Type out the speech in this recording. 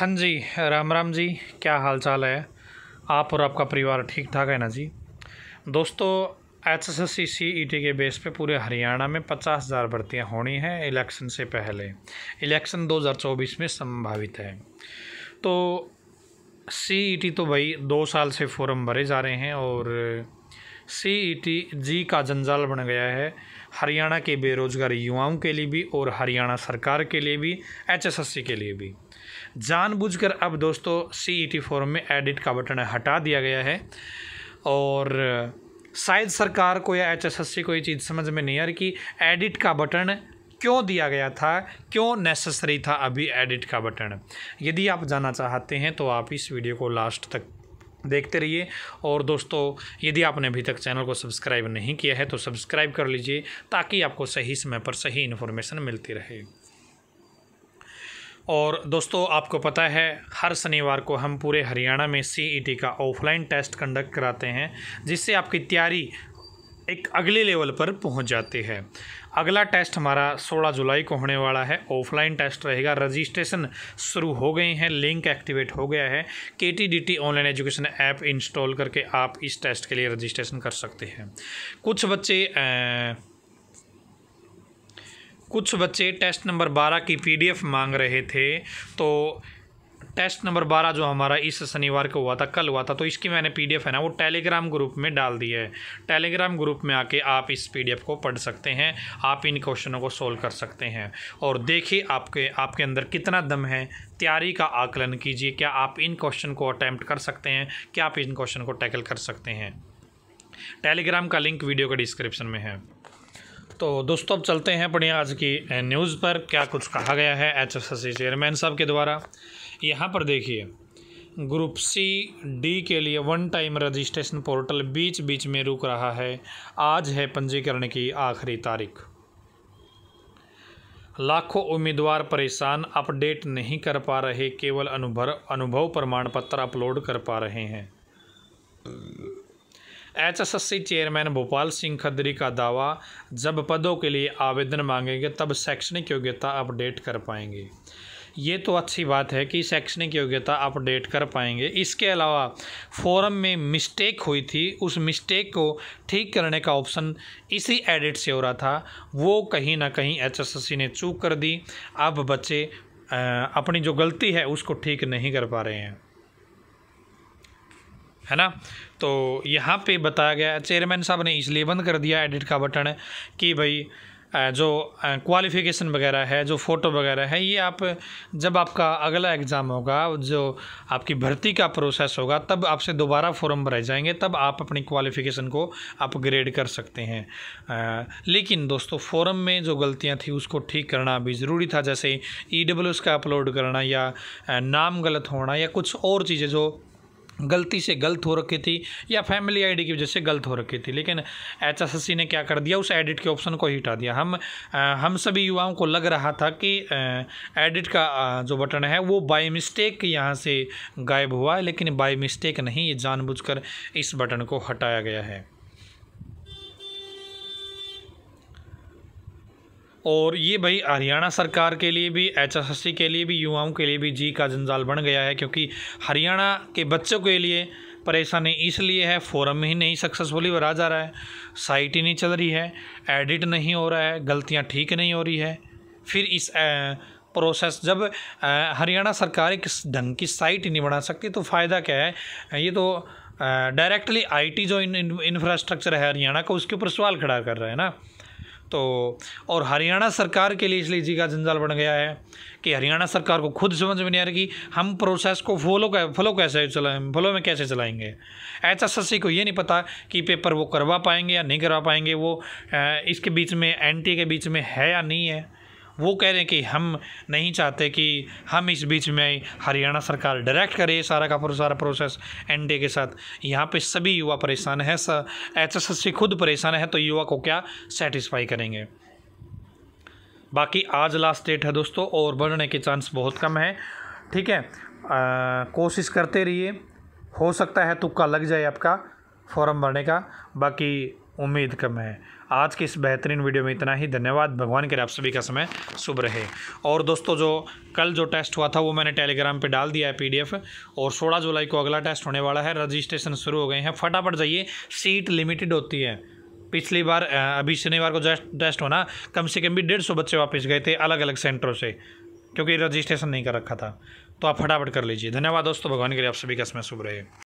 हाँ जी राम राम जी क्या हाल चाल है आप और आपका परिवार ठीक ठाक है ना जी दोस्तों H S S C C E T के बेस पे पूरे हरियाणा में पचास हज़ार भर्तियाँ होनी हैं इलेक्शन से पहले इलेक्शन 2024 में संभावित है तो सी ई टी तो भाई दो साल से फॉर्म भरे जा रहे हैं और सी ई टी जी का जंजाल बन गया है हरियाणा के बेरोजगार युवाओं के लिए भी और हरियाणा सरकार के लिए भी एच के लिए भी जानबूझकर अब दोस्तों टी फॉर्म e में एडिट का बटन हटा दिया गया है और शायद सरकार को या एचएसएससी को ये चीज़ समझ में नहीं आ रही कि एडिट का बटन क्यों दिया गया था क्यों नेसेसरी था अभी एडिट का बटन यदि आप जानना चाहते हैं तो आप इस वीडियो को लास्ट तक देखते रहिए और दोस्तों यदि आपने अभी तक चैनल को सब्सक्राइब नहीं किया है तो सब्सक्राइब कर लीजिए ताकि आपको सही समय पर सही इन्फॉर्मेशन मिलती रहे और दोस्तों आपको पता है हर शनिवार को हम पूरे हरियाणा में सीईटी e का ऑफलाइन टेस्ट कंडक्ट कराते हैं जिससे आपकी तैयारी एक अगले लेवल पर पहुंच जाते हैं अगला टेस्ट हमारा 16 जुलाई को होने वाला है ऑफलाइन टेस्ट रहेगा रजिस्ट्रेशन शुरू हो गए हैं लिंक एक्टिवेट हो गया है के T D T online education app install करके आप इस टेस्ट के लिए रजिस्ट्रेशन कर सकते हैं कुछ बच्चे आ, कुछ बच्चे टेस्ट नंबर 12 की पीडीएफ मांग रहे थे तो टेस्ट नंबर बारह जो हमारा इस शनिवार को हुआ था कल हुआ था तो इसकी मैंने पी है ना वो टेलीग्राम ग्रुप में डाल दी है टेलीग्राम ग्रुप में आके आप इस पी को पढ़ सकते हैं आप इन क्वेश्चनों को सोल्व कर सकते हैं और देखिए आपके आपके अंदर कितना दम है तैयारी का आकलन कीजिए क्या आप इन क्वेश्चन को अटैम्प्ट कर सकते हैं क्या आप इन क्वेश्चन को टैकल कर सकते हैं टेलीग्राम का लिंक वीडियो के डिस्क्रिप्शन में है तो दोस्तों अब चलते हैं बढ़िया आज की न्यूज़ पर क्या कुछ कहा गया है H S S C chairman साहब के द्वारा यहाँ पर देखिए ग्रुप सी डी के लिए वन टाइम रजिस्ट्रेशन पोर्टल बीच बीच में रुक रहा है आज है पंजीकरण की आखिरी तारीख लाखों उम्मीदवार परेशान अपडेट नहीं कर पा रहे केवल अनुभव अनुभव प्रमाण पत्र अपलोड कर पा रहे हैं एचएसएससी चेयरमैन भोपाल सिंह खदरी का दावा जब पदों के लिए आवेदन मांगेंगे तब शैक्षणिक योग्यता अपडेट कर पाएंगे ये तो अच्छी बात है कि शैक्षणिक योग्यता अपडेट कर पाएंगे इसके अलावा फोरम में मिस्टेक हुई थी उस मिस्टेक को ठीक करने का ऑप्शन इसी एडिट से हो रहा था वो कहीं ना कहीं एचएसएससी ने चूक कर दी अब बच्चे अपनी जो गलती है उसको ठीक नहीं कर पा रहे हैं है ना तो यहाँ पे बताया गया चेयरमैन साहब ने इसलिए बंद कर दिया एडिट का बटन कि भाई जो क्वालिफ़िकेशन वगैरह है जो फ़ोटो वगैरह है ये आप जब आपका अगला एग्ज़ाम होगा जो आपकी भर्ती का प्रोसेस होगा तब आपसे दोबारा फॉर्म भरे जाएंगे तब आप अपनी क्वालिफ़िकेशन को अपग्रेड कर सकते हैं आ, लेकिन दोस्तों फॉर्म में जो गलतियां थी उसको ठीक करना भी ज़रूरी था जैसे ई e का अपलोड करना या नाम गलत होना या कुछ और चीज़ें जो गलती से गलत हो रखी थी या फैमिली आईडी की वजह से गलत हो रखी थी लेकिन एचएसएससी ने क्या कर दिया उस एडिट के ऑप्शन को ही हटा दिया हम आ, हम सभी युवाओं को लग रहा था कि आ, एडिट का आ, जो बटन है वो बाय मिस्टेक यहाँ से गायब हुआ है लेकिन बाय मिस्टेक नहीं ये जानबूझकर इस बटन को हटाया गया है और ये भाई हरियाणा सरकार के लिए भी एच के लिए भी युवाओं के लिए भी जी का जंजाल बन गया है क्योंकि हरियाणा के बच्चों के लिए परेशानी इसलिए है फोरम ही नहीं सक्सेसफुली भरा जा रहा है साइट ही नहीं चल रही है एडिट नहीं हो रहा है गलतियाँ ठीक नहीं हो रही है फिर इस प्रोसेस जब हरियाणा सरकार एक ढंग की साइट ही नहीं बना सकती तो फ़ायदा क्या है ये तो डायरेक्टली आईटी जो इंफ्रास्ट्रक्चर है हरियाणा का उसके ऊपर सवाल खड़ा कर रहा है ना तो और हरियाणा सरकार के लिए इसलिए जी का जंजाल बढ़ गया है कि हरियाणा सरकार को खुद समझ में नहीं आ रही कि हम प्रोसेस को फॉलो कर फॉलो कैसे चलाएं फॉलो में कैसे चलाएंगे एच एस एस सी को ये नहीं पता कि पेपर वो करवा पाएंगे या नहीं करवा पाएंगे वो इसके बीच में एन के बीच में है या नहीं है वो कह रहे हैं कि हम नहीं चाहते कि हम इस बीच में हरियाणा सरकार डायरेक्ट करे सारा का सारा प्रोसेस एनडीए के साथ यहाँ पे सभी युवा परेशान है एचएसएससी खुद परेशान है तो युवा को क्या सेटिस्फाई करेंगे बाकी आज लास्ट डेट है दोस्तों और बढ़ने के चांस बहुत कम है ठीक है कोशिश करते रहिए हो सकता है तुक्का लग जाए आपका फॉर्म भरने का बाकी उम्मीद कम है आज के इस बेहतरीन वीडियो में इतना ही धन्यवाद भगवान के आप सभी का समय शुभ रहे और दोस्तों जो कल जो टेस्ट हुआ था वो मैंने टेलीग्राम पे डाल दिया है पीडीएफ और 16 जुलाई को अगला टेस्ट होने वाला है रजिस्ट्रेशन शुरू हो गए हैं फटाफट जाइए सीट लिमिटेड होती है पिछली बार अभी शनिवार को टेस्ट होना कम से कम भी डेढ़ सौ बच्चे वापस गए थे अलग अलग सेंटरों से क्योंकि रजिस्ट्रेशन नहीं कर रखा था तो आप फटाफट कर लीजिए धन्यवाद दोस्तों भगवान के लिए आप सभी का समय शुभ रहे